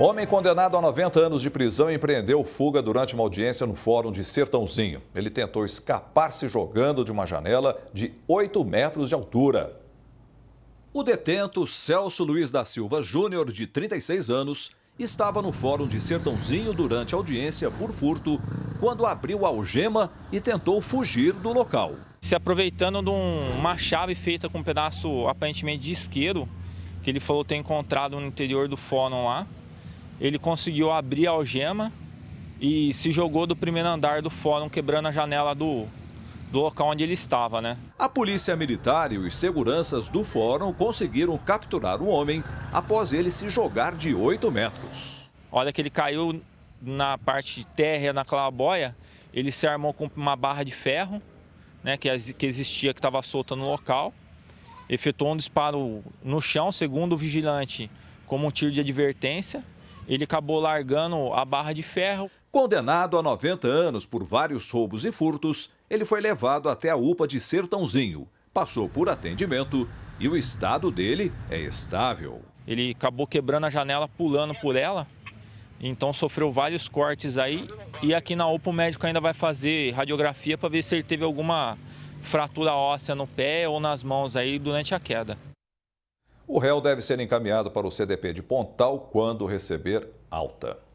Homem condenado a 90 anos de prisão empreendeu fuga durante uma audiência no Fórum de Sertãozinho. Ele tentou escapar se jogando de uma janela de 8 metros de altura. O detento Celso Luiz da Silva Júnior, de 36 anos, estava no Fórum de Sertãozinho durante a audiência por furto, quando abriu a algema e tentou fugir do local. Se aproveitando de uma chave feita com um pedaço aparentemente de isqueiro, que ele falou ter encontrado no interior do fórum lá, ele conseguiu abrir a algema e se jogou do primeiro andar do fórum, quebrando a janela do, do local onde ele estava, né? A polícia militar e os seguranças do fórum conseguiram capturar o homem após ele se jogar de 8 metros. Olha que ele caiu na parte térrea, na claraboia, ele se armou com uma barra de ferro, né, que, que existia, que estava solta no local. Efetuou um disparo no chão, segundo o vigilante, como um tiro de advertência ele acabou largando a barra de ferro. Condenado a 90 anos por vários roubos e furtos, ele foi levado até a UPA de Sertãozinho, passou por atendimento e o estado dele é estável. Ele acabou quebrando a janela, pulando por ela, então sofreu vários cortes aí. E aqui na UPA o médico ainda vai fazer radiografia para ver se ele teve alguma fratura óssea no pé ou nas mãos aí durante a queda. O réu deve ser encaminhado para o CDP de Pontal quando receber alta.